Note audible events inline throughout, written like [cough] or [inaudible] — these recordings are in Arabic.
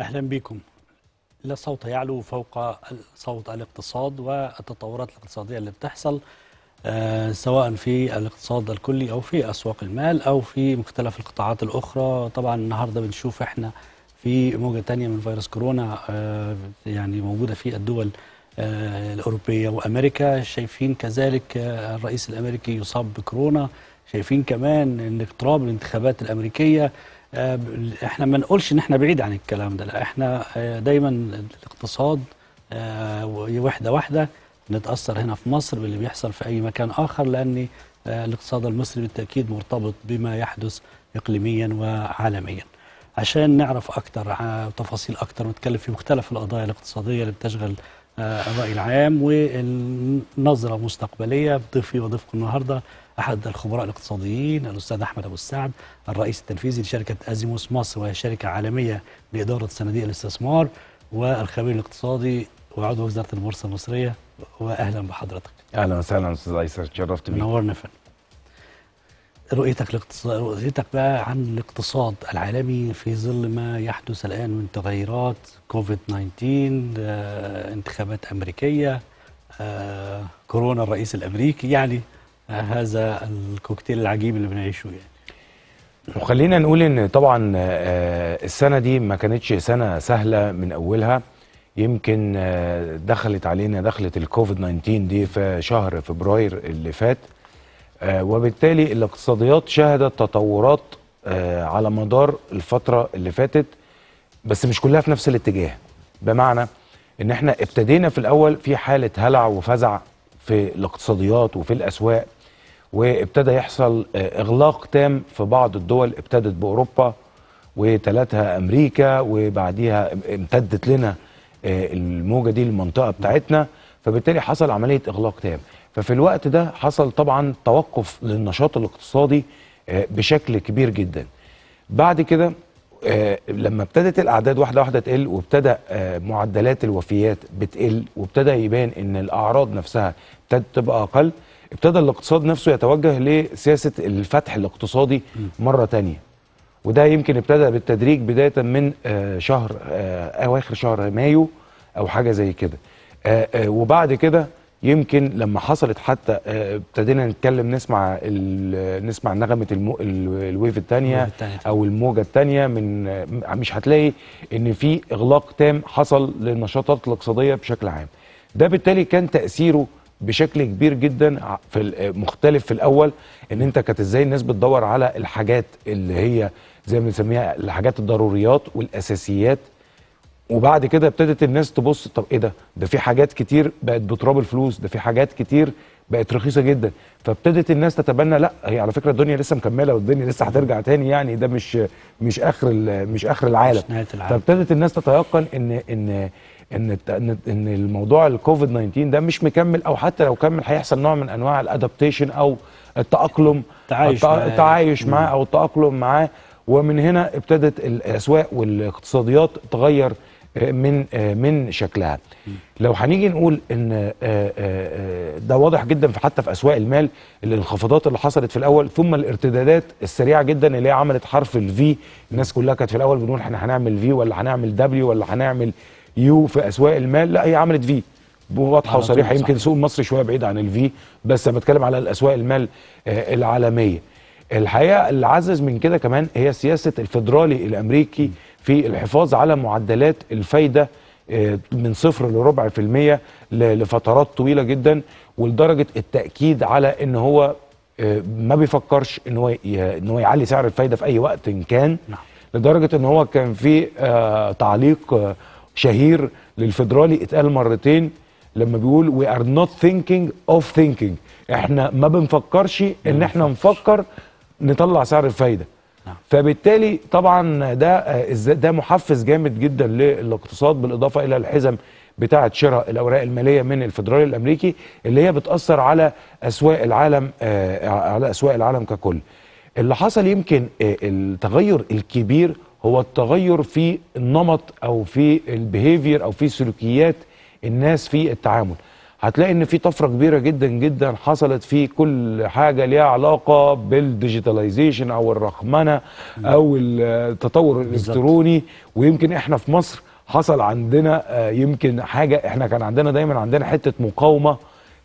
أهلا بكم لا صوت يعلو فوق صوت الاقتصاد والتطورات الاقتصادية اللي بتحصل آه، سواء في الاقتصاد الكلي أو في أسواق المال أو في مختلف القطاعات الأخرى طبعا النهاردة بنشوف إحنا في موجة تانية من فيروس كورونا آه، يعني موجودة في الدول آه، الأوروبية وأمريكا شايفين كذلك الرئيس الأمريكي يصاب بكورونا شايفين كمان ان اقتراب الانتخابات الأمريكية آه، احنا ما نقولش ان احنا بعيد عن الكلام ده لا احنا آه، دايما الاقتصاد آه، وحده واحده نتاثر هنا في مصر باللي بيحصل في اي مكان اخر لان الاقتصاد المصري بالتاكيد مرتبط بما يحدث اقليميا وعالميا عشان نعرف اكتر تفاصيل اكتر ونتكلم في مختلف القضايا الاقتصاديه اللي بتشغل الراي العام والنظره مستقبليه ضيفي وضيفكم النهارده أحد الخبراء الاقتصاديين الأستاذ أحمد أبو السعد الرئيس التنفيذي لشركة أزيموس مصر وهي شركة عالمية لإدارة صناديق الاستثمار والخبير الاقتصادي وعضو وزارة البورصة المصرية وأهلا بحضرتك أهلا وسهلا أستاذ أيسر تشرفت بيك منورنا فندم رؤيتك الاقتصاد رؤيتك بقى عن الاقتصاد العالمي في ظل ما يحدث الان من تغيرات كوفيد 19 آه، انتخابات امريكيه آه، كورونا الرئيس الامريكي يعني هذا الكوكتيل العجيب اللي بنعيشه يعني وخلينا نقول ان طبعا آه، السنه دي ما كانتش سنه سهله من اولها يمكن آه، دخلت علينا دخلة الكوفيد 19 دي في شهر فبراير اللي فات آه، وبالتالي الاقتصاديات شهدت تطورات على مدار الفترة اللي فاتت بس مش كلها في نفس الاتجاه بمعنى ان احنا ابتدينا في الاول في حالة هلع وفزع في الاقتصاديات وفي الأسواق وابتدى يحصل آه، إغلاق تام في بعض الدول ابتدت بأوروبا وتلاتها أمريكا وبعديها امتدت لنا آه، الموجة دي المنطقة بتاعتنا فبالتالي حصل عملية إغلاق تام ففي الوقت ده حصل طبعا توقف للنشاط الاقتصادي آه، بشكل كبير جدا بعد كده آه، لما ابتدت الاعداد واحده واحده تقل وابتدى آه، معدلات الوفيات بتقل وابتدى يبان ان الاعراض نفسها ابتدت تبقى اقل ابتدى الاقتصاد نفسه يتوجه لسياسه الفتح الاقتصادي مره ثانيه وده يمكن ابتدى بالتدريج بدايه من آه، شهر اواخر شهر مايو او حاجه زي كده وبعد كده يمكن لما حصلت حتى آه، ابتدينا نتكلم نسمع نسمع نغمه المو... الويف الثانيه او الموجه الثانيه من آه، مش هتلاقي ان في اغلاق تام حصل للنشاطات الاقتصاديه بشكل عام ده بالتالي كان تاثيره بشكل كبير جدا في آه، مختلف في الاول ان انت كانت ازاي الناس بتدور على الحاجات اللي هي زي ما بنسميها الحاجات الضروريات والاساسيات وبعد كده ابتدت الناس تبص طب ايه ده ده في حاجات كتير بقت بتراب الفلوس ده في حاجات كتير بقت رخيصه جدا فابتدت الناس تتبنى لا هي على فكره الدنيا لسه مكمله والدنيا لسه هترجع تاني يعني ده مش مش اخر مش اخر العالم مش العالم. فابتدت الناس تتيقن ان ان ان ان الموضوع الكوفيد 19 ده مش مكمل او حتى لو كمل هيحصل نوع من انواع الادابتيشن او التاقلم التعايش معاه التعايش معاه او التاقلم معاه ومن هنا ابتدت الاسواق والاقتصاديات تغير من من شكلها لو هنيجي نقول ان آه، آه، آه، ده واضح جدا في حتى في اسواق المال الانخفاضات اللي حصلت في الاول ثم الارتدادات السريعه جدا اللي هي عملت حرف الفي الناس كلها كانت في الاول بنقول احنا هنعمل في ولا هنعمل دبليو ولا هنعمل يو في اسواق المال لا هي عملت في واضحه وصريحه يمكن سوق مصر شويه بعيد عن الفي بس انا بتكلم على الاسواق المال العالميه الحقيقه اللي عزز من كده كمان هي سياسه الفدرالي الامريكي م. في الحفاظ على معدلات الفايده آه، من صفر لربع في المية لفترات طويلة جدا ولدرجة التأكيد على ان هو آه، ما بيفكرش ان هو ان هو يعلي سعر الفايدة في اي وقت ان كان نعم. لدرجة ان هو كان في آه، تعليق شهير للفيدرالي اتقال مرتين لما بيقول we are not thinking of thinking احنا ما بنفكرش ان احنا نفكر نطلع سعر الفايده نعم. فبالتالي طبعا ده آه، ده محفز جامد جدا للاقتصاد بالاضافه الى الحزم بتاعه شراء الاوراق الماليه من الفدرالي الامريكي اللي هي بتاثر على اسواق العالم آه، على اسواق العالم ككل. اللي حصل يمكن آه، التغير الكبير هو التغير في النمط او في البيهيفير او في سلوكيات الناس في التعامل. هتلاقي ان في طفره كبيره جدا جدا حصلت في كل حاجه ليها علاقه بالديجيتاليزيشن او الرقمنه او التطور الالكتروني ويمكن احنا في مصر حصل عندنا آه، يمكن حاجه احنا كان عندنا دايما عندنا حته مقاومه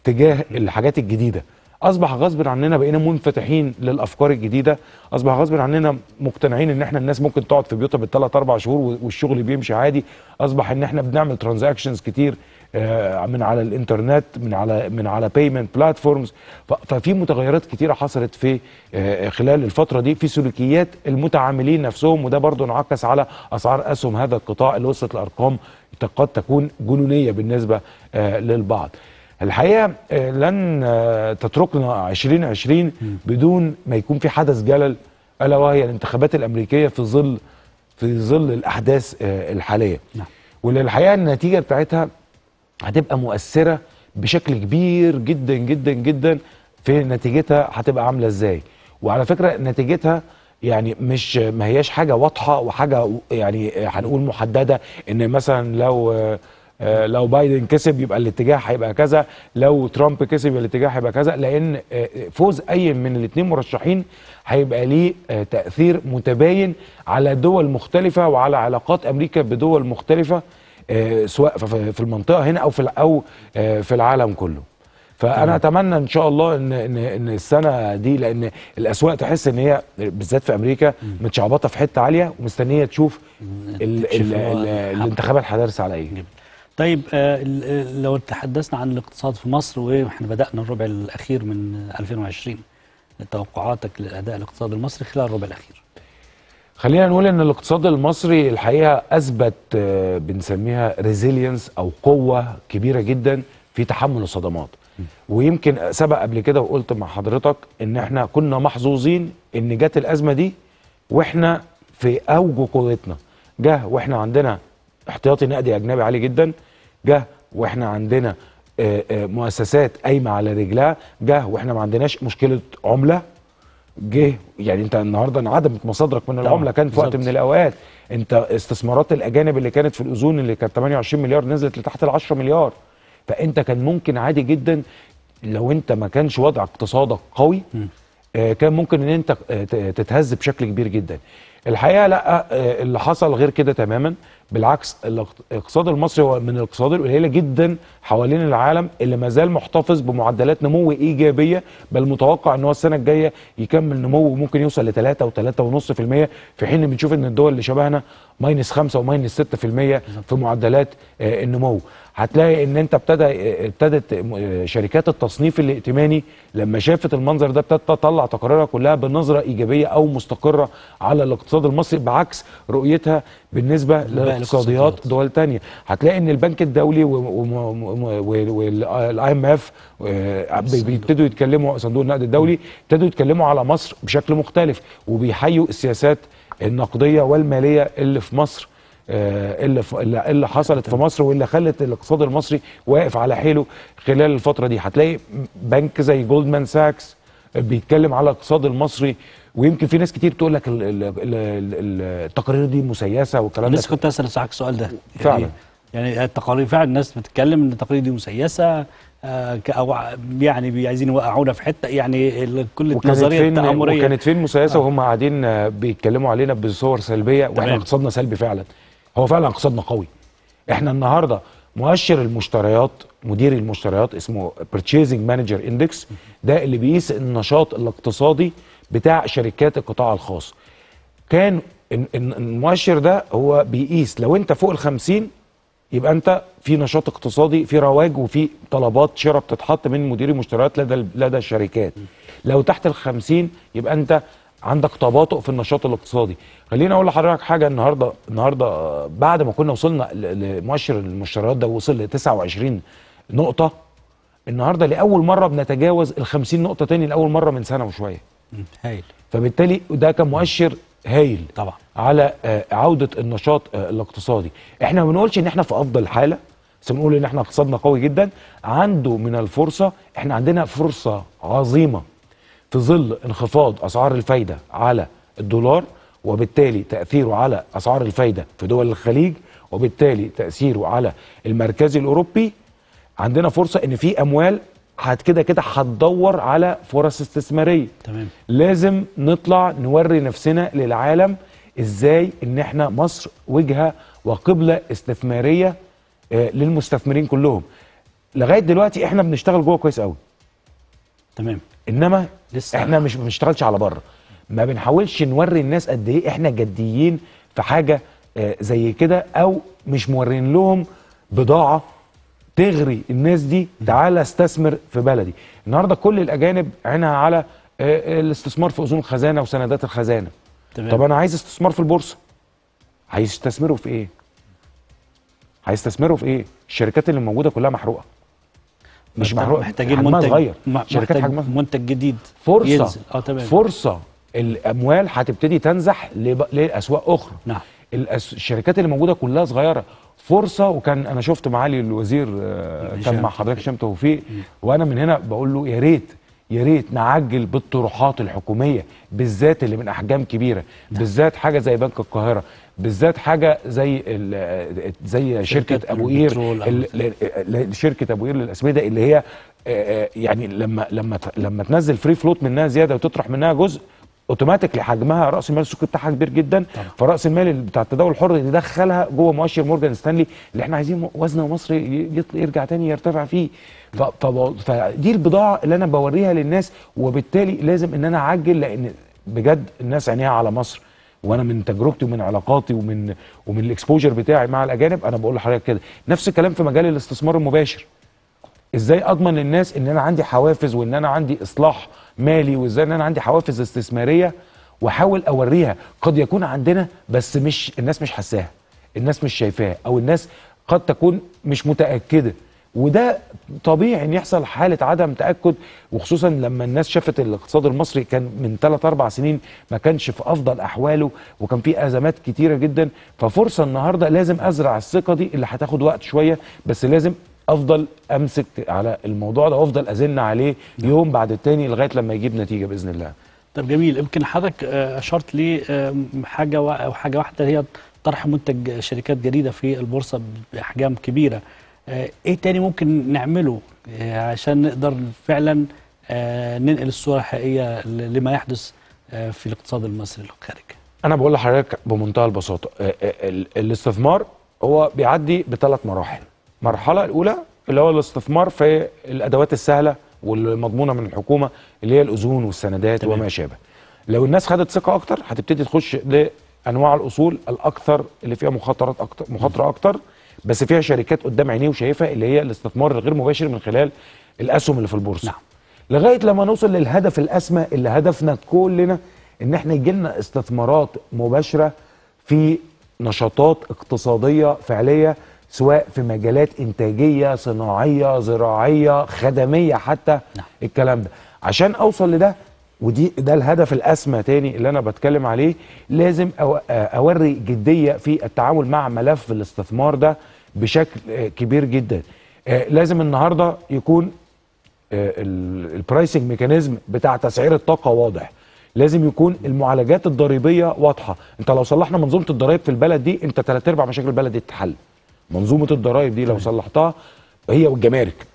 تجاه الحاجات الجديده اصبح غصب عننا بقينا منفتحين للافكار الجديده اصبح غصب عننا مقتنعين ان احنا الناس ممكن تقعد في بيوتها بالثلاث اربع شهور والشغل بيمشي عادي اصبح ان احنا بنعمل ترانزاكشنز كتير آه، من على الانترنت من على من على بيمنت بلاتفورمز ففي متغيرات كتيره حصلت في آه، آه، خلال الفتره دي في سلوكيات المتعاملين نفسهم وده برضه انعكس على اسعار اسهم هذا القطاع اللي وصلت لارقام قد تكون جنونيه بالنسبه للبعض. الحقيقه لن تتركنا 2020 بدون ما يكون في حدث جلل الا وهي الانتخابات الامريكيه في ظل في ظل الاحداث الحاليه. نعم. واللي الحقيقه النتيجه بتاعتها هتبقى مؤثره بشكل كبير جدا جدا جدا في نتيجتها هتبقى عامله ازاي وعلى فكره نتيجتها يعني مش ما هياش حاجه واضحه وحاجه يعني هنقول محدده ان مثلا لو آه، لو بايدن كسب يبقى الاتجاه هيبقى كذا لو ترامب كسب يبقى الاتجاه هيبقى كذا لان آه، فوز اي من الاثنين مرشحين هيبقى ليه آه، تاثير متباين على دول مختلفه وعلى علاقات امريكا بدول مختلفه آه، سواء في المنطقه هنا او في او آه، في العالم كله فانا اتمنى ان شاء الله ان ان ان السنه دي لان الاسواق تحس ان هي بالذات في امريكا متشعبطه في حته عاليه ومستنيه تشوف الانتخابات حدارس على ايه طيب آه، لو تحدثنا عن الاقتصاد في مصر واحنا بدانا الربع الاخير من 2020 توقعاتك لاداء الاقتصاد المصري خلال الربع الاخير خلينا نقول ان الاقتصاد المصري الحقيقه اثبت آه، بنسميها ريزيلينس او قوه كبيره جدا في تحمل الصدمات ويمكن سبق قبل كده وقلت مع حضرتك ان احنا كنا محظوظين ان جت الازمه دي واحنا في اوج قوتنا جه واحنا عندنا احتياطي نقدي اجنبي عالي جدا جه واحنا عندنا آه، آه، مؤسسات قايمه على رجلها جه واحنا ما عندناش مشكله عمله جه يعني انت النهارده انعدمت مصادرك من العمله كان في وقت من الاوقات انت استثمارات الاجانب اللي كانت في الاذون اللي كانت 28 مليار نزلت لتحت ال 10 مليار فانت كان ممكن عادي جدا لو انت ما كانش وضع اقتصادك قوي آه، كان ممكن ان انت آه، تتهز بشكل كبير جدا الحقيقه لا آه، اللي حصل غير كده تماما بالعكس الاقتصاد المصري هو من الاقتصاد القليله جدا حوالين العالم اللي ما زال محتفظ بمعدلات نمو ايجابيه بل متوقع ان هو السنه الجايه يكمل نمو وممكن يوصل ل 3 و3.5% في حين بنشوف ان الدول اللي شبهنا ماينس 5 وماينس 6% في معدلات آه، النمو هتلاقي ان انت ابتدى ابتدت شركات التصنيف الائتماني لما شافت المنظر ده ابتدت تطلع تقاريرها كلها بنظره ايجابيه او مستقره على الاقتصاد المصري بعكس رؤيتها بالنسبه لاقتصاديات دول تانية هتلاقي ان البنك الدولي والاي ام اف بيبتدوا يتكلموا صندوق النقد الدولي ابتدوا يتكلموا على مصر بشكل مختلف وبيحيوا السياسات النقديه والماليه اللي في مصر اللي آه، اللي حصلت في مصر واللي خلت الاقتصاد المصري واقف على حيله خلال الفتره دي هتلاقي بنك زي جولدمان ساكس بيتكلم على الاقتصاد المصري ويمكن في ناس كتير تقول لك التقارير دي مسيسه والكلام ده لسه كنت اسال ساعتك السؤال ده فعلا يعني-, يعني التقارير فعلا الناس بتتكلم ان التقارير دي مسيسه آه، او يعني عايزين يوقعونا في حته يعني كل النظريه التامريه وكانت فين مسيسه آه. وهم قاعدين بيتكلموا علينا بصور سلبيه واحنا اقتصادنا سلبي فعلا هو فعلا اقتصادنا قوي احنا النهارده مؤشر المشتريات مدير المشتريات اسمه بيرتشيزنج مانجر اندكس ده اللي بيقيس النشاط الاقتصادي بتاع شركات القطاع الخاص كان المؤشر ده هو بيقيس لو انت فوق 50 يبقى انت في نشاط اقتصادي في رواج وفي طلبات شراء بتتحط من مدير المشتريات لدى لدى الشركات لو تحت ال 50 يبقى انت عندك تباطؤ في النشاط الاقتصادي خليني اقول لحضرتك حاجه النهارده النهارده بعد ما كنا وصلنا لمؤشر المشتريات ده وصل ل 29 نقطه النهارده لاول مره بنتجاوز ال 50 نقطه تاني لاول مره من سنه وشويه هايل فبالتالي ده كان مؤشر هايل طبعا على آه، عوده النشاط آه، الاقتصادي احنا ما بنقولش ان احنا في افضل حاله بس بنقول ان احنا اقتصادنا قوي جدا عنده من الفرصه احنا عندنا فرصه عظيمه في ظل انخفاض اسعار الفايده على الدولار وبالتالي تاثيره على اسعار الفايده في دول الخليج وبالتالي تاثيره على المركزي الاوروبي عندنا فرصه ان في اموال هت كده كده هتدور على فرص استثماريه تمام لازم نطلع نوري نفسنا للعالم ازاي ان احنا مصر وجهه وقبله استثماريه آه، للمستثمرين كلهم لغايه دلوقتي احنا بنشتغل جوه كويس قوي تمام انما لسه احنا مش ما بنشتغلش على بره ما بنحاولش نوري الناس قد ايه احنا جديين في حاجه آه، زي كده او مش مورين لهم بضاعه تغري الناس دي تعالى استثمر في بلدي النهارده كل الاجانب عينها على آه، الاستثمار في اذون الخزانه وسندات الخزانه تمام. طب انا عايز استثمار في البورصه هيستثمروا في ايه هيستثمروا في ايه الشركات اللي موجوده كلها محروقه مش محروق محتاجين منتج صغير شركات حجمها منتج جديد فرصه ينزل. اه تمام فرصه الاموال هتبتدي تنزح لاسواق اخرى نعم الشركات اللي موجوده كلها صغيره فرصه وكان انا شفت معالي الوزير آه، كان مع حضرتك هشام توفيق وانا من هنا بقول له يا ريت يا ريت نعجل بالطروحات الحكوميه بالذات اللي من احجام كبيره نعم. بالذات حاجه زي بنك القاهره بالذات حاجه زي زي شركه ابو قير شركه ابو قير للاسمده اللي هي يعني لما لما لما تنزل فري فلوت منها زياده وتطرح منها جزء اوتوماتيكلي حجمها راس المال السوق بتاعها كبير جدا طبعا. فراس المال بتاع التداول الحر يدخلها جوه مؤشر مورجان ستانلي اللي احنا عايزين وزن مصر يرجع تاني يرتفع فيه فدي البضاعه اللي انا بوريها للناس وبالتالي لازم ان انا اعجل لان بجد الناس عينيها على مصر وانا من تجربتي ومن علاقاتي ومن ومن الاكسبوجر بتاعي مع الاجانب انا بقول لحضرتك كده نفس الكلام في مجال الاستثمار المباشر ازاي اضمن للناس ان انا عندي حوافز وان انا عندي اصلاح مالي وازاي ان انا عندي حوافز استثماريه واحاول اوريها قد يكون عندنا بس مش الناس مش حساها الناس مش شايفاها او الناس قد تكون مش متاكده وده طبيعي ان يحصل حاله عدم تاكد وخصوصا لما الناس شافت الاقتصاد المصري كان من 3 4 سنين ما كانش في افضل احواله وكان في ازمات كتيره جدا ففرصه النهارده لازم ازرع الثقه دي اللي هتاخد وقت شويه بس لازم افضل امسك على الموضوع ده وافضل ازن عليه يوم بعد التاني لغايه لما يجيب نتيجه باذن الله طب جميل يمكن حضرتك آه، اشرت لي حاجه او حاجه واحده هي طرح منتج شركات جديده في البورصه باحجام كبيره آه، ايه تاني ممكن نعمله آه، عشان نقدر فعلا آه، ننقل الصوره الحقيقيه لما يحدث في الاقتصاد المصري الخارجي انا بقول لحضرتك بمنتهى البساطه الاستثمار هو بيعدي بثلاث مراحل المرحله الاولى اللي هو الاستثمار في الادوات السهله والمضمونه من الحكومه اللي هي الاذون والسندات تمام. وما شابه لو الناس خدت ثقه اكتر هتبتدي تخش لانواع الاصول الاكثر اللي فيها مخاطرات اكتر مخاطره اكتر بس فيها شركات قدام عينيه وشايفها اللي هي الاستثمار الغير مباشر من خلال الاسهم اللي في البورصه نعم. لغايه لما نوصل للهدف الاسمى اللي هدفنا كلنا ان احنا يجي لنا استثمارات مباشره في نشاطات اقتصاديه فعليه سواء في مجالات انتاجيه صناعيه زراعيه خدميه حتى نعم. الكلام ده عشان اوصل لده ودي ده الهدف الاسمى تاني اللي انا بتكلم عليه لازم آه، اوري جديه في التعامل مع ملف الاستثمار ده بشكل آه، كبير جدا آه، لازم النهارده يكون البرايسنج ميكانيزم بتاع تسعير الطاقه واضح لازم يكون المعالجات الضريبيه واضحه انت لو صلحنا منظومه الضرايب في البلد دي انت ثلاث ارباع مشاكل البلد دي تتحل منظومه الضرايب دي لو صلحتها هي والجمارك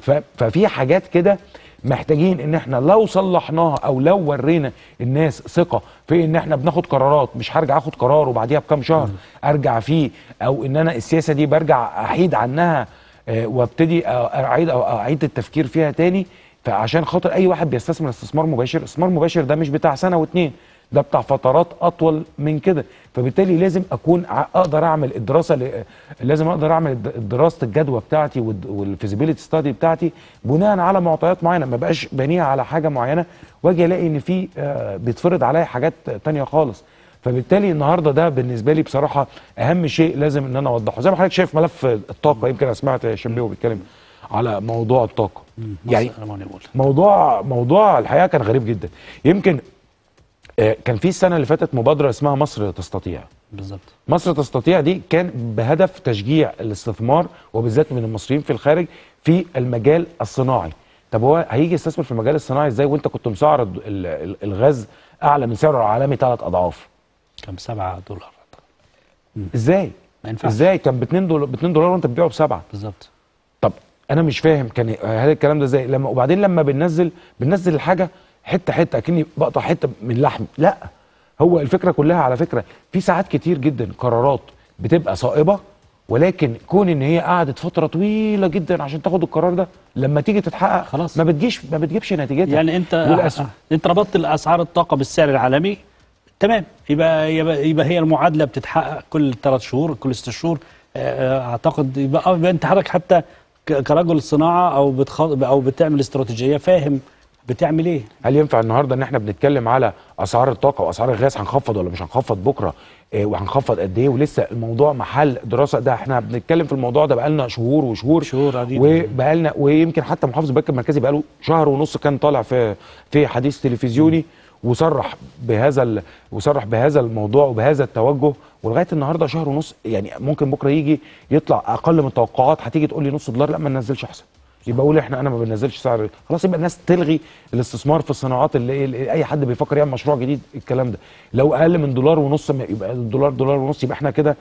[laughs] ففي حاجات كده محتاجين ان احنا لو صلحناها او لو ورينا الناس ثقه في ان احنا بناخد قرارات مش هرجع اخد قرار وبعديها بكام شهر ارجع فيه او ان انا السياسه دي برجع احيد عنها آه، وابتدي اعيد اعيد التفكير فيها تاني فعشان خاطر اي واحد بيستثمر استثمار مباشر استثمار مباشر ده مش بتاع سنه واتنين ده بتاع فترات اطول من كده فبالتالي لازم اكون اقدر اعمل الدراسه لازم اقدر اعمل دراسه الجدوى بتاعتي والفيزيبيليتي ستادي بتاعتي بناء على معطيات معينه ما بقاش بنيها على حاجه معينه واجي الاقي ان في آه، بيتفرض عليا حاجات تانية خالص فبالتالي النهارده ده بالنسبه لي بصراحه اهم شيء لازم ان انا اوضحه زي ما حضرتك شايف ملف الطاقه يمكن انا سمعت بيه بيتكلم على موضوع الطاقه يعني موضوع موضوع الحقيقه كان غريب جدا يمكن آه، كان في السنه اللي فاتت مبادره اسمها مصر تستطيع بالظبط مصر تستطيع دي كان بهدف تشجيع الاستثمار وبالذات من المصريين في الخارج في المجال الصناعي طب هو هيجي يستثمر في المجال الصناعي ازاي وانت كنت مسعر الغاز اعلى من سعره العالمي ثلاث اضعاف كان 7 دولار ازاي ما ينفعش ازاي كان ب 2 دولار ب 2 دولار وانت بتبيعه بسبعه بالظبط طب انا مش فاهم كان هل الكلام ده ازاي لما وبعدين لما بننزل بننزل الحاجه حته حته اكني بقطع حته من لحم لا هو الفكره كلها على فكره في ساعات كتير جدا قرارات بتبقى صائبه ولكن كون ان هي قعدت فتره طويله جدا عشان تاخد القرار ده لما تيجي تتحقق خلاص ما بتجيش ما بتجيبش نتيجتها يعني انت للأسف. انت ربطت اسعار الطاقه بالسعر العالمي تمام يبقى يبقى, هي المعادله بتتحقق كل ثلاث شهور كل ست شهور آه، آه، اعتقد يبقى, أه، انت حضرتك حتى كرجل صناعه او او بتعمل استراتيجيه فاهم بتعمل ايه؟ هل ينفع النهارده ان احنا بنتكلم على اسعار الطاقه واسعار الغاز هنخفض ولا مش هنخفض بكره إيه وهنخفض قد ايه ولسه الموضوع محل دراسه ده احنا بنتكلم في الموضوع ده بقالنا شهور وشهور شهور عديده وبقالنا ويمكن حتى محافظ البنك المركزي بقاله شهر ونص كان طالع في في حديث تلفزيوني م. وصرح بهذا ال... وصرح بهذا الموضوع وبهذا التوجه ولغايه النهارده شهر ونص يعني ممكن بكره يجي يطلع اقل من التوقعات هتيجي تقول لي نص دولار لا ما ننزلش احسن يبقى اقول احنا انا ما بنزلش سعر خلاص يبقى الناس تلغي الاستثمار في الصناعات اللي, اللي اي حد بيفكر يعمل مشروع جديد الكلام ده لو اقل من دولار ونص يبقى الدولار دولار ونص يبقى احنا كده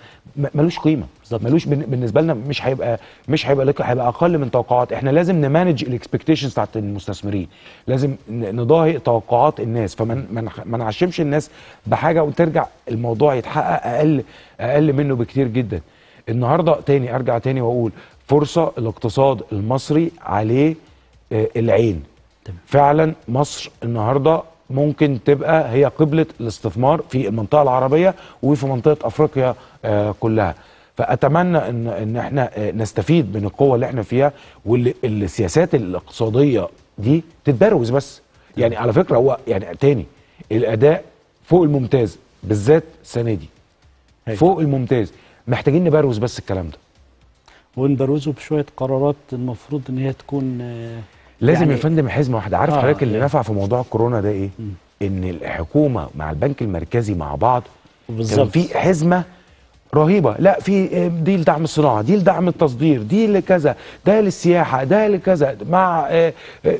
ملوش قيمه ملوش بالنسبه لنا مش هيبقى مش هيبقى هيبقى اقل من توقعات احنا لازم نمانج الاكسبكتيشنز بتاعت المستثمرين لازم نضاهي توقعات الناس فما ما نعشمش الناس بحاجه وترجع الموضوع يتحقق اقل اقل منه بكتير جدا النهارده تاني ارجع تاني واقول فرصه الاقتصاد المصري عليه آه، العين فعلا مصر النهارده ممكن تبقى هي قبله الاستثمار في المنطقه العربيه وفي منطقه افريقيا آه، كلها فاتمنى ان ان احنا آه، نستفيد من القوه اللي احنا فيها والسياسات الاقتصاديه دي تتبروز بس يعني على فكره هو يعني تاني الاداء فوق الممتاز بالذات السنه دي فوق الممتاز محتاجين نبروز بس الكلام ده وندرسه بشويه قرارات المفروض ان هي تكون آه، لازم يعني يا فندم حزمه واحده عارف آه حضرتك اللي يعني نفع في موضوع الكورونا ده ايه؟ م. ان الحكومه مع البنك المركزي مع بعض بالظبط في حزمه رهيبه لا في آه، دي لدعم الصناعه دي لدعم التصدير دي لكذا ده للسياحه ده لكذا مع آه،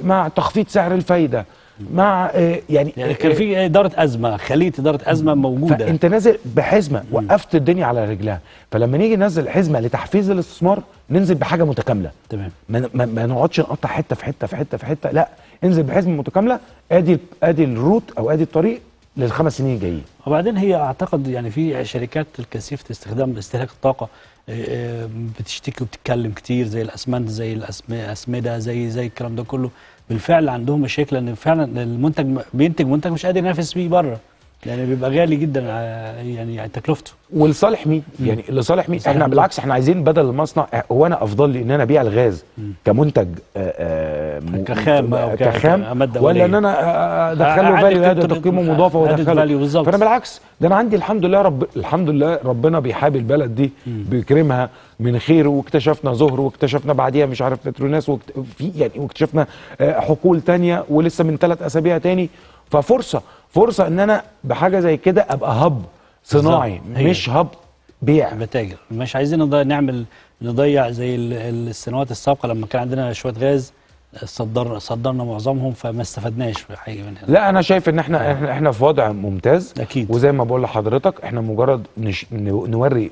مع تخفيض سعر الفايده مع آه، يعني, يعني آه، كان آه، في اداره ازمه خليه اداره ازمه موجوده فانت نازل بحزمه وقفت الدنيا على رجلها فلما نيجي ننزل حزمه لتحفيز الاستثمار ننزل بحاجه متكامله تمام ما, ما, ما نقعدش نقطع حته في حته في حته في حته لا انزل بحزمه متكامله ادي ادي الروت او ادي الطريق للخمس سنين الجايين وبعدين هي اعتقد يعني في شركات الكثيفه استخدام استهلاك الطاقه بتشتكي وبتتكلم كتير زي الاسمنت زي الاسمده زي زي الكلام ده كله بالفعل عندهم مشاكل لان فعلا المنتج بينتج منتج مش قادر ينافس بيه بره لان يعني بيبقى غالي جدا آه، يعني تكلفته ولصالح مين؟ يعني لصالح مين؟ احنا بالعكس احنا عايزين بدل المصنع هو آه، انا افضل لي ان انا ابيع الغاز مم. كمنتج آه، م... كخام كخام ولا ان انا ادخله فاليو اد تقييمه مضافه وادخله فانا بالعكس ده انا عندي الحمد لله رب الحمد لله ربنا بيحابي البلد دي بيكرمها من خير واكتشفنا زهر واكتشفنا بعديها مش عارف بتروناس وكت... في يعني واكتشفنا آه، حقول تانية ولسه من ثلاث اسابيع تاني ففرصه فرصه ان انا بحاجه زي كده ابقى هب صناعي مش هب بيع بتاجر مش عايزين نعمل نضيع زي السنوات السابقه لما كان عندنا شويه غاز صدر صدرنا معظمهم فما استفدناش حاجه من هنا لا انا شايف ان آه. احنا احنا في وضع ممتاز اكيد وزي ما بقول لحضرتك احنا مجرد نش... نوري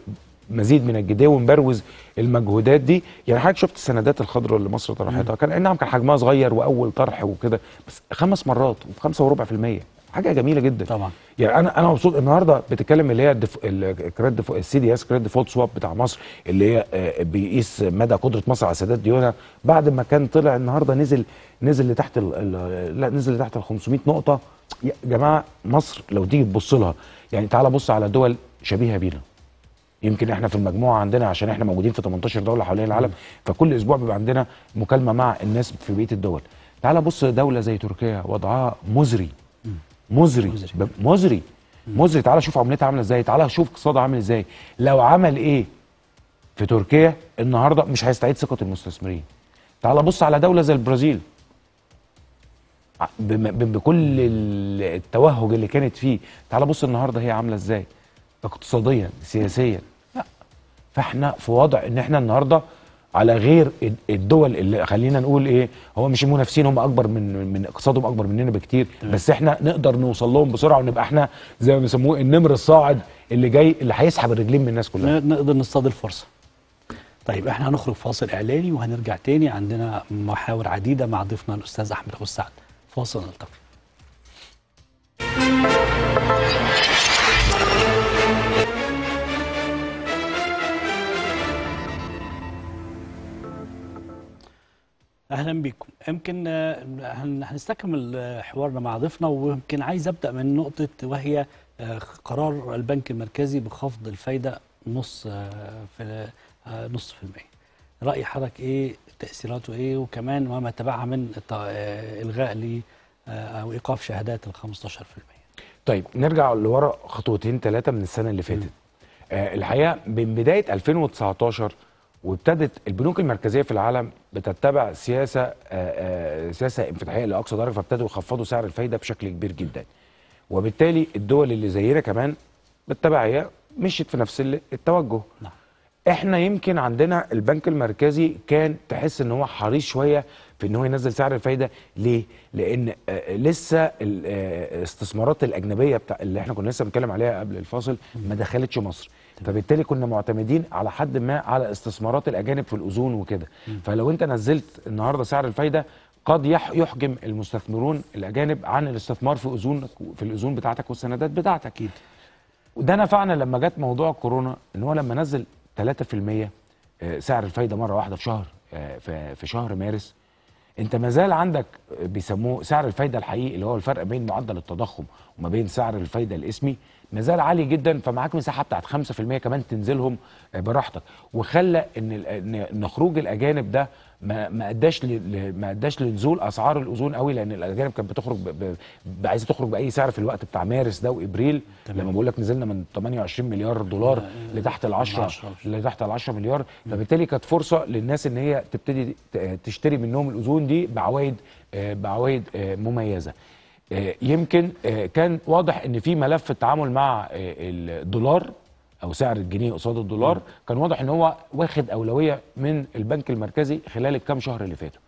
مزيد من الجديه ونبروز المجهودات دي يعني حضرتك شفت السندات الخضراء اللي مصر طرحتها كان نعم كان حجمها صغير واول طرح وكده بس خمس مرات وب 5 وربع في المية حاجه جميله جدا طبعا يعني انا انا مبسوط النهارده بتتكلم اللي هي الدف... الكريد دف... السي دي اس كريد ديفولت سواب بتاع مصر اللي هي آه، بيقيس مدى قدره مصر على سداد ديونها بعد ما كان طلع النهارده نزل نزل لتحت ال... لا نزل لتحت ال 500 نقطه يا جماعه مصر لو تيجي تبص لها يعني تعالى بص على دول شبيهه بينا يمكن احنا في المجموعه عندنا عشان احنا موجودين في 18 دوله حوالين العالم فكل اسبوع بيبقى عندنا مكالمه مع الناس في بقيه الدول تعال بص دوله زي تركيا وضعها مزري مزري مزري مزري, مزري. تعال شوف عملتها عامله ازاي تعال شوف اقتصادها عامل ازاي لو عمل ايه في تركيا النهارده مش هيستعيد ثقه المستثمرين تعال بص على دوله زي البرازيل بكل التوهج اللي كانت فيه تعال بص النهارده هي عامله ازاي اقتصاديا سياسيا لا فاحنا في وضع ان احنا النهارده على غير الدول اللي خلينا نقول ايه هو مش المنافسين هم اكبر من من اقتصادهم اكبر مننا بكتير بس احنا نقدر نوصل لهم بسرعه ونبقى احنا زي ما بيسموه النمر الصاعد اللي جاي اللي هيسحب الرجلين من الناس كلها نقدر نصطاد الفرصه طيب احنا هنخرج فاصل اعلاني وهنرجع تاني عندنا محاور عديده مع ضيفنا الاستاذ احمد خسعد فاصل نلتقي اهلا بيكم يمكن آه، هنستكمل آه، حوارنا مع ضيفنا ويمكن عايز ابدا من نقطه وهي آه، قرار البنك المركزي بخفض الفايده نص في نص في المية راي حضرتك ايه تاثيراته ايه وكمان وما تبعها من الغاء لي او ايقاف شهادات ال 15% طيب نرجع لورا خطوتين ثلاثه من السنه اللي فاتت الحقيقه من بدايه 2019 وابتدت البنوك المركزيه في العالم بتتبع سياسه آه، آه، سياسه انفتاحيه لاقصى درجه فابتدوا يخفضوا سعر الفايده بشكل كبير جدا. وبالتالي الدول اللي زينا كمان بالتبعيه مشيت في نفس التوجه. نعم. احنا يمكن عندنا البنك المركزي كان تحس ان هو حريص شويه في ان هو ينزل سعر الفايده ليه؟ لان آه، لسه الاستثمارات الاجنبيه بتاع اللي احنا كنا لسه بنتكلم عليها قبل الفاصل ما دخلتش مصر. فبالتالي كنا معتمدين على حد ما على استثمارات الاجانب في الاذون وكده فلو انت نزلت النهارده سعر الفايده قد يحجم المستثمرون الاجانب عن الاستثمار في اذون في الاذون بتاعتك والسندات بتاعتك اكيد وده نفعنا لما جت موضوع الكورونا ان هو لما نزل 3% آه، سعر الفايده مره واحده في شهر آه، في شهر مارس انت ما زال عندك بيسموه سعر الفايده الحقيقي اللي هو الفرق بين معدل التضخم وما بين سعر الفايده الاسمي مازال عالي جدا فمعاك مساحه بتاعت 5% كمان تنزلهم آه، براحتك وخلى ان ان خروج الاجانب ده ما اداش ما اداش لنزول اسعار الاذون قوي لان الاجانب كانت بتخرج عايزه تخرج باي سعر في الوقت بتاع مارس ده وابريل تمام. لما بقول لك نزلنا من 28 مليار دولار لتحت ال 10 لتحت ال 10 مليار فبالتالي كانت فرصه للناس ان هي تبتدي تشتري منهم الاذون دي بعوائد آه، بعوائد آه، مميزه آه، يمكن آه، كان واضح ان في ملف التعامل مع آه، الدولار او سعر الجنيه قصاد الدولار كان واضح ان هو واخد اولويه من البنك المركزي خلال الكام شهر اللي فاتوا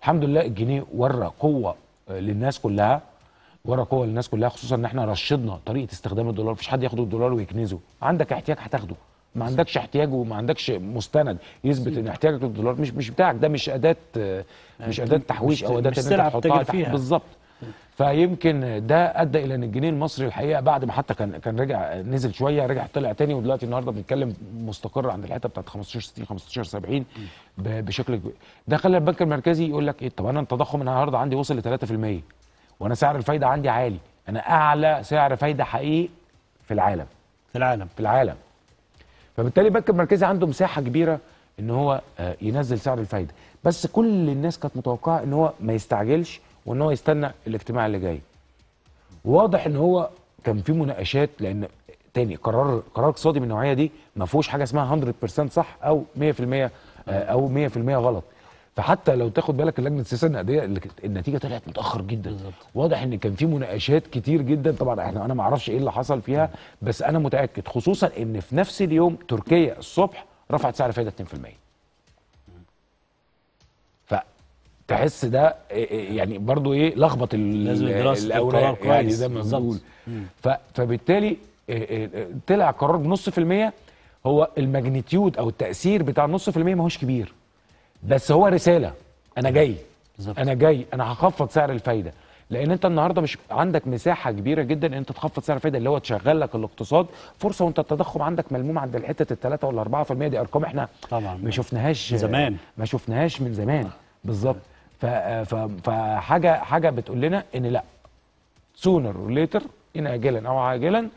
الحمد لله الجنيه ورى قوه للناس كلها ورا قوه للناس كلها خصوصا ان احنا رشدنا طريقه استخدام الدولار مفيش حد ياخد الدولار ويكنزه عندك احتياج هتاخده ما عندكش احتياج وما عندكش مستند يثبت ان احتياجك للدولار مش مش بتاعك ده مش اداه مش اداه تحويش او اداه انك تحطها بالظبط فيمكن ده ادى الى ان الجنيه المصري الحقيقه بعد ما حتى كان كان رجع نزل شويه رجع طلع تاني ودلوقتي النهارده بنتكلم مستقر عند الحته بتاعت 15 60 15 70 بشكل كبير ده خلى البنك المركزي يقول لك ايه طب انا التضخم النهارده عندي وصل ل 3% وانا سعر الفايده عندي عالي انا اعلى سعر فايده حقيقي في العالم في العالم في العالم فبالتالي البنك المركزي عنده مساحه كبيره ان هو آه، ينزل سعر الفايده بس كل الناس كانت متوقعه ان هو ما يستعجلش وان هو يستنى الاجتماع اللي جاي واضح ان هو كان في مناقشات لان تاني قرار قرار اقتصادي من النوعيه دي ما فيهوش حاجه اسمها 100% صح او 100% آه، او 100% غلط فحتى لو تاخد بالك اللجنه السياسيه النقديه النتيجه طلعت متاخر جدا واضح ان كان في مناقشات كتير جدا طبعا احنا انا ما اعرفش ايه اللي حصل فيها بس انا متاكد خصوصا ان في نفس اليوم تركيا الصبح رفعت سعر الفائده 2% تحس ده إيه، إيه، يعني برضو ايه لخبط الاوراق يعني زي ما بنقول فبالتالي إيه، طلع قرار بنص في المية هو الماجنتيود او التاثير بتاع النص في المية ما هوش كبير بس هو رساله انا جاي بالزبط. انا جاي انا هخفض سعر الفايده لان انت النهارده مش عندك مساحه كبيره جدا ان انت تخفض سعر الفايده اللي هو تشغل لك الاقتصاد فرصه وانت التضخم عندك ملموم عند الحته الثلاثه ولا 4% دي ارقام احنا طبعا ما شفناهاش من زمان ما شفناهاش من زمان بالظبط فحاجه حاجه بتقول لنا ان لا سونر ليتر ان اجلا او عاجلا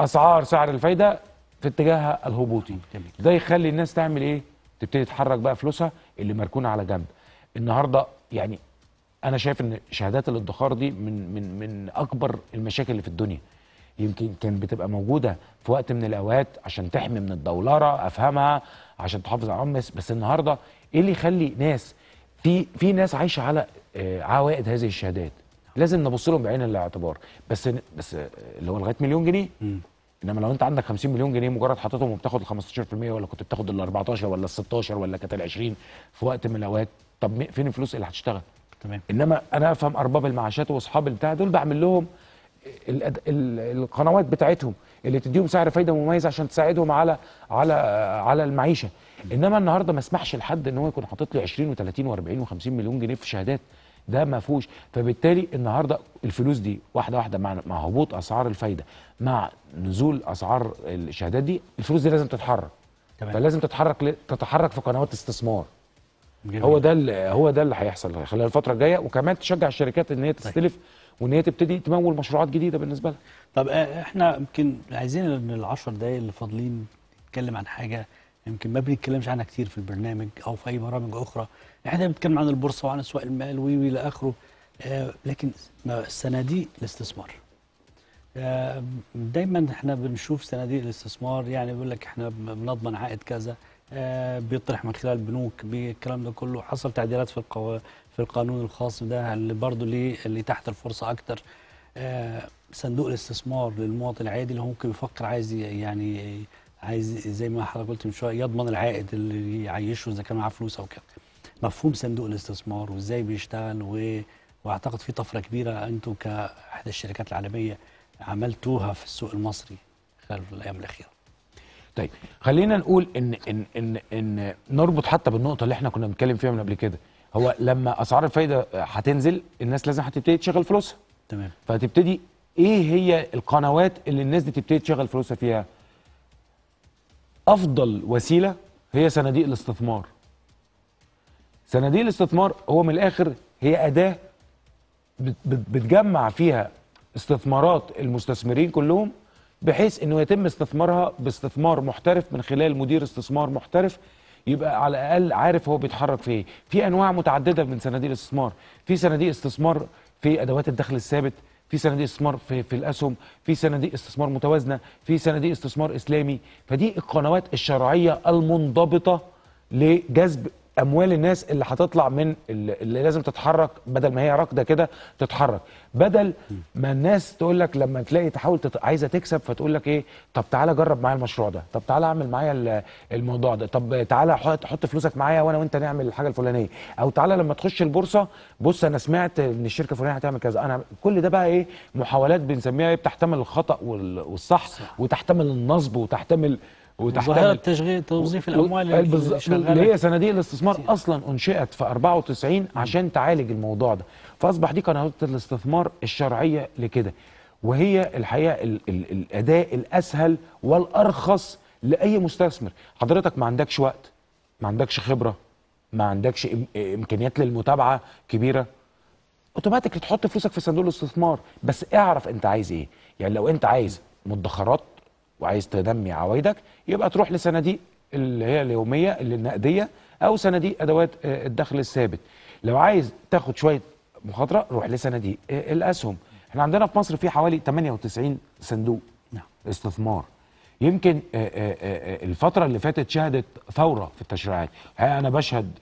اسعار سعر الفايده في اتجاهها الهبوطي ده يخلي الناس تعمل ايه تبتدي تحرك بقى فلوسها اللي مركونه على جنب النهارده يعني انا شايف ان شهادات الادخار دي من من من اكبر المشاكل اللي في الدنيا يمكن كان بتبقى موجوده في وقت من الاوقات عشان تحمي من الدولاره افهمها عشان تحافظ على بس النهارده ايه اللي يخلي ناس في في ناس عايشه على آه، عوائد هذه الشهادات لازم نبص لهم بعين الاعتبار بس بس آه، اللي هو لغايه مليون جنيه انما لو انت عندك 50 مليون جنيه مجرد حطيتهم وبتاخد ال 15% ولا كنت بتاخد ال 14 ولا ال 16 ولا كانت ال 20 في وقت من الاوقات طب فين الفلوس اللي هتشتغل؟ تمام انما انا افهم ارباب المعاشات واصحاب البتاع دول بعمل لهم القنوات بتاعتهم اللي تديهم سعر فايده مميز عشان تساعدهم على على آه، على المعيشه انما النهارده ما اسمحش لحد ان هو يكون حاطط لي 20 و30 و40 و50 مليون جنيه في شهادات ده ما فيهوش فبالتالي النهارده الفلوس دي واحده واحده مع مع هبوط اسعار الفايده مع نزول اسعار الشهادات دي الفلوس دي لازم تتحرك تمام. فلازم تتحرك ل... تتحرك في قنوات استثمار جميل. هو ده هو ده اللي هيحصل خلال الفتره الجايه وكمان تشجع الشركات ان هي طيب. تستلف وان هي تبتدي تمول مشروعات جديده بالنسبه لها طب آه، احنا يمكن عايزين من 10 دقايق اللي فاضلين نتكلم عن حاجه يمكن ما بنتكلمش عنها كتير في البرنامج او في اي برامج اخرى احنا بنتكلم عن البورصه وعن اسواق المال وي الى اخره آه لكن صناديق الاستثمار آه دايما احنا بنشوف صناديق الاستثمار يعني بيقول لك احنا بنضمن عائد كذا آه بيطرح من خلال البنوك بالكلام ده كله حصل تعديلات في القو... في القانون الخاص ده اللي برضه ليه اللي تحت الفرصه اكتر آه، صندوق الاستثمار للمواطن العادي اللي هو ممكن يفكر عايز يعني عايز زي ما حضرتك قلت من شويه يضمن العائد اللي يعيشه اذا كان معاه فلوس او كده مفهوم صندوق الاستثمار وازاي بيشتغل و... واعتقد في طفره كبيره انتم كاحدى الشركات العالميه عملتوها في السوق المصري خلال الايام الاخيره طيب خلينا نقول ان ان ان ان نربط حتى بالنقطه اللي احنا كنا بنتكلم فيها من قبل كده هو لما اسعار الفايده هتنزل الناس لازم هتبتدي تشغل فلوسها تمام فهتبتدي ايه هي القنوات اللي الناس دي تبتدي تشغل فلوسها فيها افضل وسيله هي صناديق الاستثمار صناديق الاستثمار هو من الاخر هي اداه بتجمع فيها استثمارات المستثمرين كلهم بحيث انه يتم استثمارها باستثمار محترف من خلال مدير استثمار محترف يبقى على الاقل عارف هو بيتحرك في ايه في انواع متعدده من صناديق الاستثمار في صناديق استثمار في ادوات الدخل الثابت في صناديق استثمار في, في الاسهم في صناديق استثمار متوازنه في صناديق استثمار اسلامي فدي القنوات الشرعيه المنضبطه لجذب اموال الناس اللي هتطلع من اللي لازم تتحرك بدل ما هي راكده كده تتحرك بدل ما الناس تقول لك لما تلاقي تحاول تت... عايزه تكسب فتقول لك ايه طب تعالى جرب معايا المشروع ده طب تعالى اعمل معايا الموضوع ده طب تعالى حط, حط فلوسك معايا وانا وانت نعمل الحاجه الفلانيه او تعالى لما تخش البورصه بص انا سمعت ان الشركه الفلانيه هتعمل كذا انا كل ده بقى ايه محاولات بنسميها ايه بتحتمل الخطا والصح صح. وتحتمل النصب وتحتمل وتحتاج ظاهره تشغيل توظيف الاموال اللي هي صناديق الاستثمار اصلا انشئت في 94 عشان تعالج الموضوع ده فاصبح دي قناه الاستثمار الشرعيه لكده وهي الحقيقه ال ال الاداء الاسهل والارخص لاي مستثمر حضرتك ما عندكش وقت ما عندكش خبره ما عندكش امكانيات للمتابعه كبيره اوتوماتيك تحط فلوسك في صندوق الاستثمار بس اعرف انت عايز ايه يعني لو انت عايز مدخرات وعايز تنمي عوايدك يبقى تروح لصناديق اللي هي اليوميه اللي النقديه او صناديق ادوات آه، الدخل الثابت لو عايز تاخد شويه مخاطره روح لصناديق آه، الاسهم احنا عندنا في مصر في حوالي 98 صندوق نعم. استثمار يمكن آه، الفتره اللي فاتت شهدت ثوره في التشريعات انا بشهد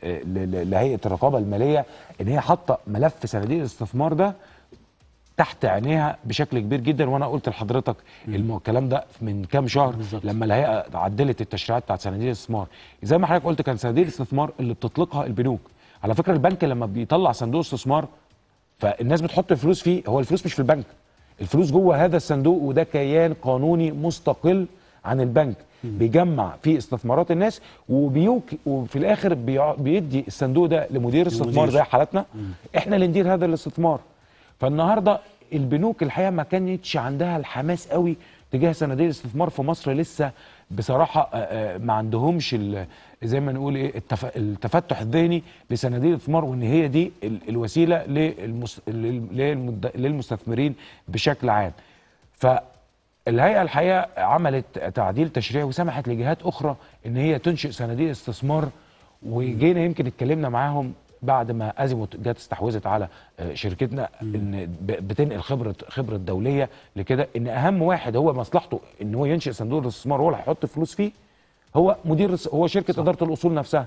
لهيئه الرقابه الماليه ان هي حاطه ملف صناديق الاستثمار ده تحت عينيها بشكل كبير جدا وانا قلت لحضرتك الكلام ده من كام شهر بالزبط. لما الهيئه عدلت التشريعات بتاعت صناديق الاستثمار زي ما حضرتك قلت كان صناديق الاستثمار اللي بتطلقها البنوك على فكره البنك لما بيطلع صندوق استثمار فالناس بتحط الفلوس فيه هو الفلوس مش في البنك الفلوس جوه هذا الصندوق وده كيان قانوني مستقل عن البنك بيجمع في استثمارات الناس وبيوك وفي الاخر بيدي الصندوق ده لمدير استثمار زي حالتنا احنا اللي ندير هذا الاستثمار فالنهارده البنوك الحقيقه ما كانتش عندها الحماس قوي تجاه صناديق الاستثمار في مصر لسه بصراحه آه، آه، ما عندهمش زي ما نقول ايه التفتح الذهني لصناديق الاستثمار وان هي دي الوسيله للمستثمرين بشكل عام. فالهيئه الحقيقه عملت تعديل تشريعي وسمحت لجهات اخرى ان هي تنشئ صناديق استثمار وجينا يمكن اتكلمنا معاهم بعد ما ازيموت جت استحوذت على آه، شركتنا ان بتنقل خبره خبره دوليه لكده ان اهم واحد هو مصلحته ان هو ينشئ صندوق الاستثمار هو اللي هيحط فلوس فيه هو مدير هو شركه صح. اداره الاصول نفسها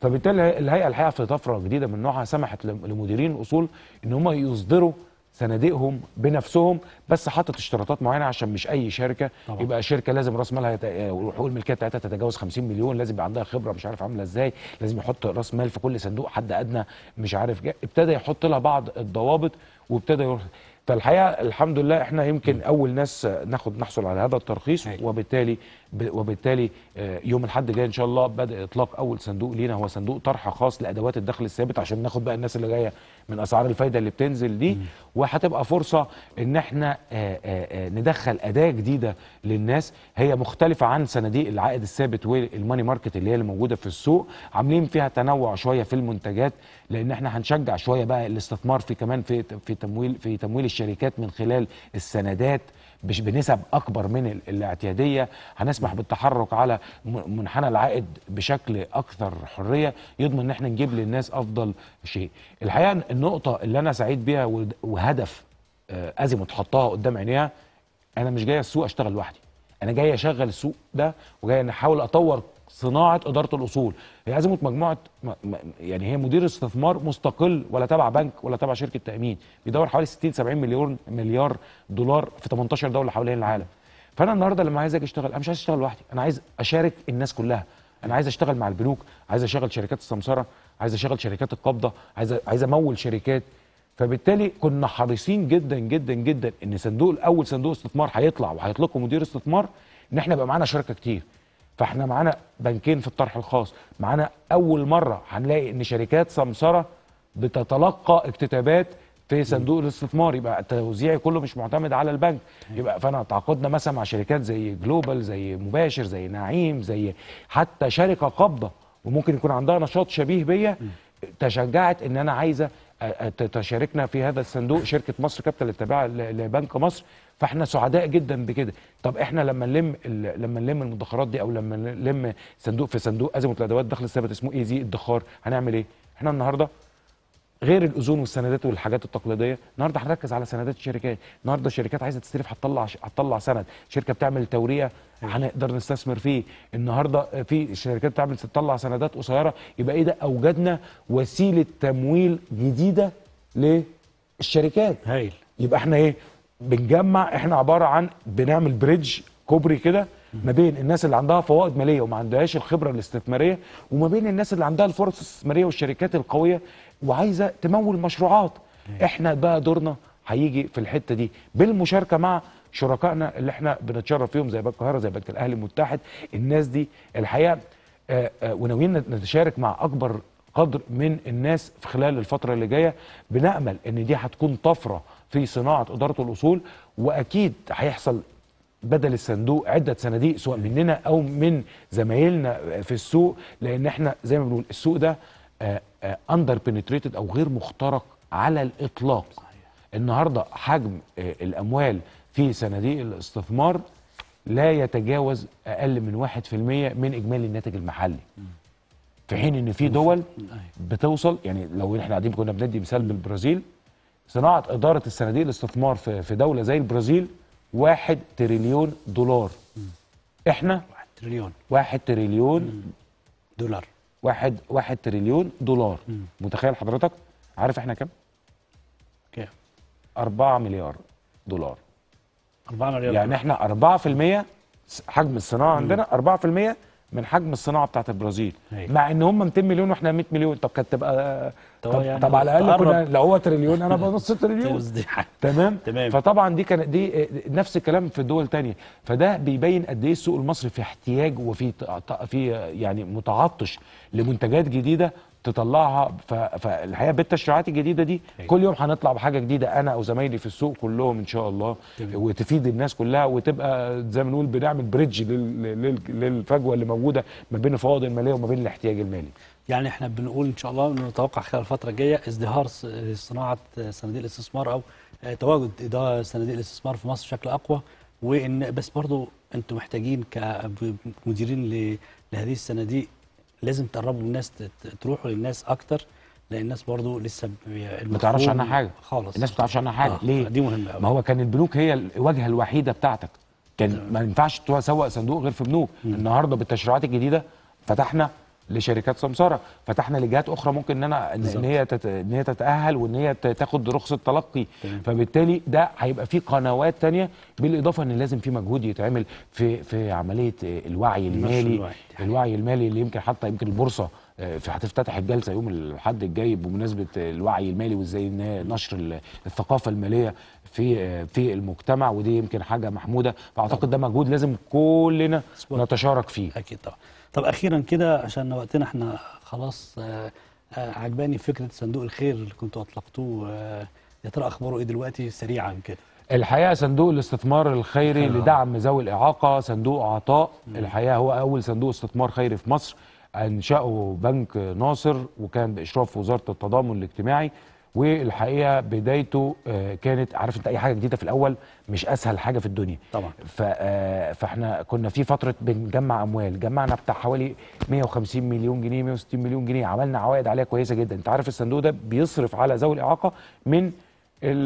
فبالتالي الهيئه الحقيقه في طفره جديده من نوعها سمحت لمديرين الاصول ان هم يصدروا صناديقهم بنفسهم بس حاطط اشتراطات معينه عشان مش اي شركه طبعا. يبقى شركه لازم راس مالها يت... وحقوق الملكيه بتاعتها تتجاوز 50 مليون لازم يبقى عندها خبره مش عارف عامله ازاي لازم يحط راس مال في كل صندوق حد ادنى مش عارف جا. ابتدى يحط لها بعض الضوابط وابتدى يروح فالحقيقه الحمد لله احنا يمكن م. اول ناس ناخد نحصل على هذا الترخيص هي. أيوة. وبالتالي وبالتالي آه، يوم الاحد الجاي ان شاء الله بدا اطلاق اول صندوق لينا هو صندوق طرح خاص لادوات الدخل الثابت عشان ناخد بقى الناس اللي جايه من اسعار الفايده اللي بتنزل دي وهتبقى فرصه ان احنا آه، آه، ندخل اداه جديده للناس هي مختلفه عن صناديق العائد الثابت والماني ماركت اللي هي اللي موجوده في السوق عاملين فيها تنوع شويه في المنتجات لان احنا هنشجع شويه بقى الاستثمار في كمان في في تمويل في تمويل الشركات من خلال السندات بنسب اكبر من الاعتياديه هنسمح بالتحرك على منحنى العائد بشكل اكثر حريه يضمن ان احنا نجيب للناس افضل شيء الحقيقه النقطه اللي انا سعيد بيها وهدف آه، ازمت حطها قدام عينيها انا مش جاي السوق اشتغل لوحدي انا جاي اشغل السوق ده وجاي احاول اطور صناعه اداره الاصول هي عزمت مجموعه يعني هي مدير استثمار مستقل ولا تبع بنك ولا تبع شركه تامين بيدور حوالي 60 70 مليون مليار دولار في 18 دوله حوالين العالم فانا النهارده لما عايز اجي اشتغل انا مش عايز اشتغل لوحدي انا عايز اشارك الناس كلها انا عايز اشتغل مع البنوك عايز اشغل شركات السمسره عايز اشغل شركات القبضه عايز عايز امول شركات فبالتالي كنا حريصين جدا جدا جدا ان صندوق الاول صندوق استثمار هيطلع وهيطلقه مدير استثمار ان احنا يبقى معانا شركه كتير فاحنا معانا بنكين في الطرح الخاص معانا اول مره هنلاقي ان شركات سمسره بتتلقى اكتتابات في صندوق الاستثمار يبقى توزيعي كله مش معتمد على البنك يبقى فانا تعاقدنا مثلا مع شركات زي جلوبال زي مباشر زي نعيم زي حتى شركه قبضه وممكن يكون عندها نشاط شبيه بيا تشجعت ان انا عايزه تشاركنا في هذا الصندوق شركه مصر كابيتال التابعه لبنك مصر فاحنا سعداء جدا بكده طب احنا لما نلم لما نلم المدخرات دي او لما نلم صندوق في صندوق ازمه الادوات الدخل الثابت اسمه اي زي ادخار هنعمل ايه احنا النهارده غير الاذون والسندات والحاجات التقليديه النهارده هنركز على سندات الشركات النهارده الشركات عايزه تستلف هتطلع هتطلع سند شركه بتعمل توريه أيوة. هنقدر نستثمر فيه النهارده في شركات بتعمل تطلع سندات قصيره يبقى ايه ده اوجدنا وسيله تمويل جديده للشركات هايل يبقى احنا ايه بنجمع احنا عباره عن بنعمل بريدج كوبري كده ما بين الناس اللي عندها فوائد ماليه وما عندهاش الخبره الاستثماريه وما بين الناس اللي عندها الفرص الاستثماريه والشركات القويه وعايزه تمول مشروعات احنا بقى دورنا هيجي في الحته دي بالمشاركه مع شركائنا اللي احنا بنتشرف فيهم زي بنك القاهره زي بنك الاهلي المتحد الناس دي الحقيقه آه، آه، وناويين نتشارك مع اكبر قدر من الناس في خلال الفتره اللي جايه بنامل ان دي هتكون طفره في صناعه اداره الاصول واكيد هيحصل بدل الصندوق عده صناديق سواء مننا او من زمايلنا في السوق لان احنا زي ما بنقول السوق ده اندر آه، بنتريتد آه، او غير مخترق على الاطلاق النهارده حجم آه، الاموال في صناديق الاستثمار لا يتجاوز اقل من 1% من اجمالي الناتج المحلي في حين ان في دول بتوصل يعني لو احنا قاعدين كنا بندي مثال بالبرازيل صناعه اداره الصناديق الاستثمار في في دوله زي البرازيل 1 تريليون دولار احنا 1 تريليون 1 تريليون دولار 1 1 تريليون دولار متخيل حضرتك عارف احنا كام كام 4 مليار دولار 4 مليار يعني احنا 4% حجم الصناعه عندنا 4% من حجم الصناعه بتاعت البرازيل هي. أيوة. مع ان هم 200 مليون واحنا 100 مليون طب كانت تبقى طب, يعني طب على الاقل كنا لو هو تريليون انا بقى نص تريليون [laughs] يعني. تمام؟, تمام فطبعا دي كان دي نفس الكلام في الدول الثانيه فده بيبين قد ايه السوق المصري في احتياج وفي في يعني متعطش لمنتجات جديده تطلعها فالحقيقه بالتشريعات الجديده دي أيوة. كل يوم هنطلع بحاجه جديده انا او زمايلي في السوق كلهم ان شاء الله وتفيد الناس كلها وتبقى زي ما نقول بنعمل بريدج للفجوه اللي موجوده ما بين الفوائض الماليه وما بين الاحتياج المالي. يعني احنا بنقول ان شاء الله نتوقع خلال الفتره الجايه ازدهار صناعه صناديق الاستثمار او آه، تواجد اداره صناديق الاستثمار في مصر بشكل اقوى وان بس برضو انتم محتاجين كمديرين لهذه الصناديق لازم تقربوا الناس تروحوا للناس اكتر لان الناس برضو لسه يعني ما تعرفش عنها حاجه خالص الناس ما تعرفش عنها حاجه آه. ليه دي مهمه قوي ما هو كان البنوك هي الواجهه الوحيده بتاعتك كان ما ينفعش تسوق صندوق غير في بنوك النهارده بالتشريعات الجديده فتحنا لشركات سمساره فتحنا لجهات اخرى ممكن ان انا ان هي تت... ان هي تتاهل وان هي تاخد رخصه تلقي فبالتالي ده هيبقى في قنوات ثانيه بالاضافه ان لازم في مجهود يتعمل في في عمليه آه، الوعي المالي الوعي, الوعي المالي اللي يمكن حتى يمكن البورصه آه، في هتفتتح الجلسه يوم الاحد الجاي بمناسبه آه، الوعي المالي وازاي ان نشر الثقافه الماليه في في المجتمع ودي يمكن حاجه محموده فاعتقد ده مجهود لازم كلنا نتشارك فيه اكيد طبعا طب اخيرا كده عشان وقتنا احنا خلاص آه، آه، عجباني فكره صندوق الخير اللي كنتوا اطلقتوه آه، يا ترى اخباره ايه دلوقتي سريعا كده الحقيقه صندوق الاستثمار الخيري لدعم ذوي الاعاقه صندوق عطاء مم. الحقيقه هو اول صندوق استثمار خيري في مصر انشاه بنك ناصر وكان باشراف وزاره التضامن الاجتماعي والحقيقه بدايته آه، كانت عارف انت اي حاجه جديده في الاول مش اسهل حاجه في الدنيا طبعا آه، فاحنا كنا في فتره بنجمع اموال جمعنا بتاع حوالي 150 مليون جنيه 160 مليون جنيه عملنا عوائد عليها كويسه جدا انت عارف الصندوق ده بيصرف على ذوي الاعاقه من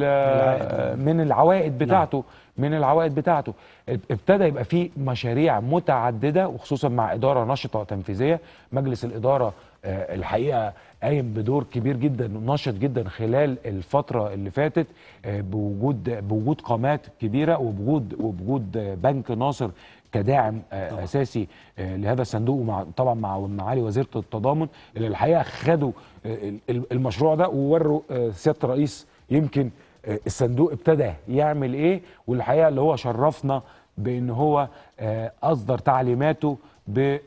آه، من العوائد بتاعته نعم. من العوائد بتاعته ابتدى يبقى فيه مشاريع متعدده وخصوصا مع اداره نشطه تنفيذيه مجلس الاداره آه، الحقيقه قايم بدور كبير جدا ونشط جدا خلال الفتره اللي فاتت آه، بوجود بوجود قامات كبيره وبوجود وبوجود بنك ناصر كداعم آه، طبعا. اساسي لهذا الصندوق ومع طبعا مع معالي وزيره التضامن اللي الحقيقه خدوا المشروع ده ووروا سياده الرئيس يمكن الصندوق ابتدى يعمل ايه والحقيقه اللي هو شرفنا بان هو اصدر تعليماته بان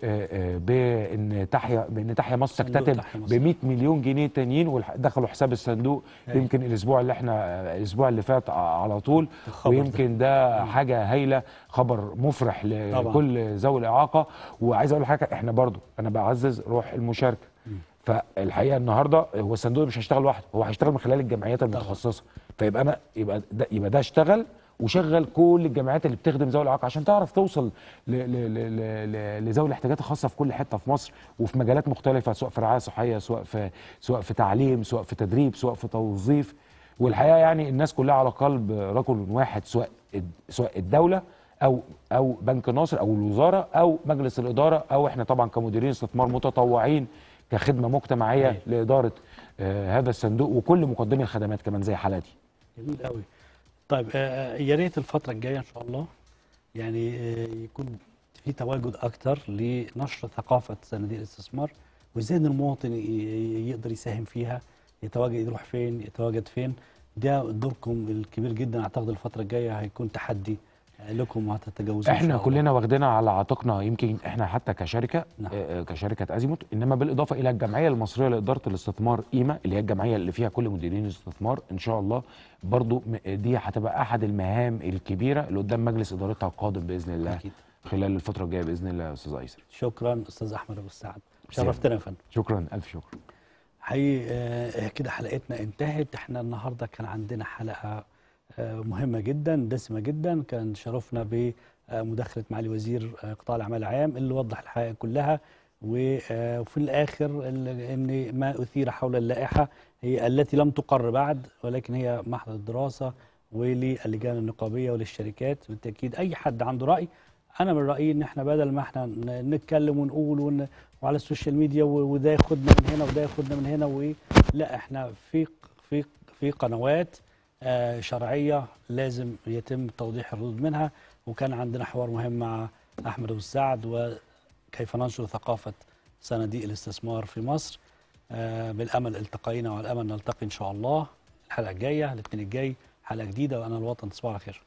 آه، آه، تحيا بان تحيا مصر تكتتب ب 100 مليون جنيه تانيين ودخلوا حساب الصندوق هي. يمكن الاسبوع اللي احنا الاسبوع اللي فات على طول ويمكن ده حاجه هايله خبر مفرح لكل ذوي الاعاقه وعايز اقول حاجه احنا برضو انا بعزز روح المشاركه فالحقيقه النهارده هو الصندوق مش هيشتغل لوحده هو هيشتغل من خلال الجمعيات المتخصصه فيبقى انا يبقى ده يبقى ده اشتغل وشغل كل الجامعات اللي بتخدم ذوي الاعاقه عشان تعرف توصل لذوي الاحتياجات الخاصه في كل حته في مصر وفي مجالات مختلفه سواء في رعايه صحيه سواء في سواء في تعليم سواء في تدريب سواء في توظيف والحقيقه يعني الناس كلها على قلب رجل واحد سواء سواء الدوله او او بنك ناصر او الوزاره او مجلس الاداره او احنا طبعا كمديرين استثمار متطوعين كخدمه مجتمعيه لاداره آه، هذا الصندوق وكل مقدمي الخدمات كمان زي حالاتي جميل قوي طيب آه، آه، يا ريت الفترة الجاية إن شاء الله يعني آه، يكون في تواجد أكتر لنشر ثقافة صناديق الاستثمار وإزاي إن المواطن يقدر يساهم فيها يتواجد يروح فين يتواجد فين ده دوركم الكبير جدا أعتقد الفترة الجاية هيكون تحدي لكم هتتجاوزوه احنا كلنا واخدنا على عاتقنا يمكن احنا حتى كشركه نعم. آه، آه، كشركه ازيموت انما بالاضافه الى الجمعيه المصريه لاداره الاستثمار ايما اللي هي الجمعيه اللي فيها كل مديرين الاستثمار ان شاء الله برضه دي هتبقى احد المهام الكبيره اللي قدام مجلس ادارتها القادم باذن الله أكيد. خلال الفتره الجايه باذن الله يا استاذ ايسر شكرا استاذ احمد ابو السعد شرفتنا يا فندم شكرا الف شكر حقيقي آه، كده حلقتنا انتهت احنا النهارده كان عندنا حلقه آه، مهمة جدا دسمة جدا كان شرفنا بمداخلة آه، معالي وزير آه، قطاع الأعمال العام اللي وضح الحقيقة كلها وفي الآخر أن ما أثير حول اللائحة هي التي لم تقر بعد ولكن هي محض الدراسة وللجان النقابية وللشركات بالتأكيد أي حد عنده رأي أنا من رأيي إن إحنا بدل ما إحنا نتكلم ونقول ون... وعلى السوشيال ميديا وده ياخدنا من هنا وده ياخدنا من هنا وإيه لا إحنا في في في قنوات آه، شرعيه لازم يتم توضيح الردود منها وكان عندنا حوار مهم مع احمد ابو السعد وكيف ننشر ثقافه صناديق الاستثمار في مصر آه، بالامل التقينا وعلى نلتقي ان شاء الله الحلقه الجايه الاثنين الجاي حلقه جديده وانا الوطن تصبحوا على خير